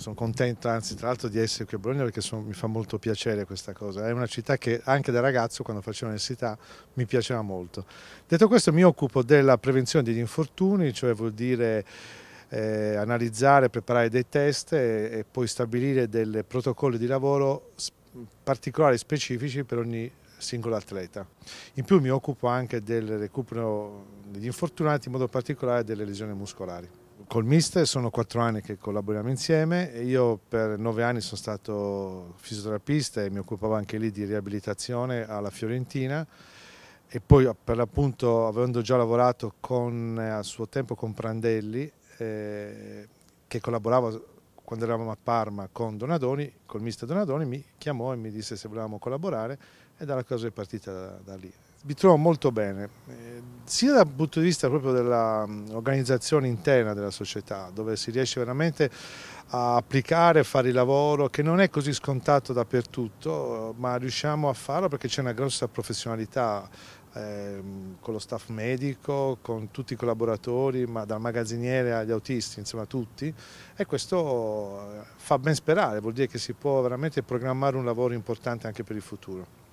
sono contento anzi tra l'altro di essere qui a Bologna perché sono, mi fa molto piacere questa cosa, è una città che anche da ragazzo quando facevo l'università mi piaceva molto. Detto questo mi occupo della prevenzione degli infortuni, cioè vuol dire eh, analizzare, preparare dei test e, e poi stabilire dei protocolli di lavoro particolari e specifici per ogni singolo atleta. In più mi occupo anche del recupero degli infortunati, in modo particolare delle lesioni muscolari col mister sono quattro anni che collaboriamo insieme e io per nove anni sono stato fisioterapista e mi occupavo anche lì di riabilitazione alla Fiorentina e poi per l'appunto avendo già lavorato con, eh, a suo tempo con Prandelli eh, che collaborava quando eravamo a Parma con Donadoni, col mister Donadoni mi chiamò e mi disse se volevamo collaborare e dalla cosa è partita da, da lì mi trovo molto bene, eh, sia dal punto di vista proprio dell'organizzazione mm, interna della società, dove si riesce veramente a applicare, a fare il lavoro, che non è così scontato dappertutto, ma riusciamo a farlo perché c'è una grossa professionalità ehm, con lo staff medico, con tutti i collaboratori, ma dal magazziniere agli autisti, insomma tutti, e questo eh, fa ben sperare, vuol dire che si può veramente programmare un lavoro importante anche per il futuro.